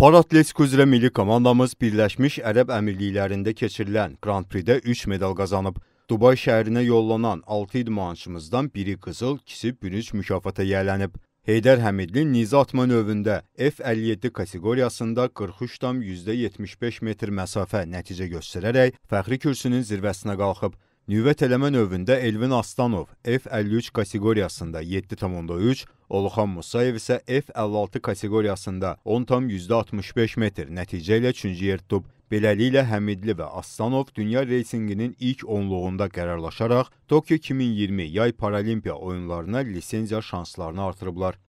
Paratletik üzrə milli komandamız Birləşmiş Ərəb Əmirliklərində keçirilən Grand Prix-də 3 medal qazanıb. Dubay şəhərinə yollanan 6 idmançımızdan biri qızıl, ikisi bürünc mükafata yiyələnib. Heydər Həmidli nizə atma növündə F57 kateqoriyasında 43,75 metr məsafə nəticə göstərərək fəxri kürsünün zirvəsinə qalxıb. Nüvət eləmə növündə Elvin Aslanov F53 kateqoriyasında 7,3, Oluxan Musayev isə F56 kateqoriyasında 10,65 metr nəticə ilə üçüncü yer tutub. Beləliklə Həmidli və Aslanov dünya reytinqinin ilk onluğunda qərarlaşaraq Tokyo 2020 yay paralimpiya oyunlarına lisenziya şanslarını artırıblar.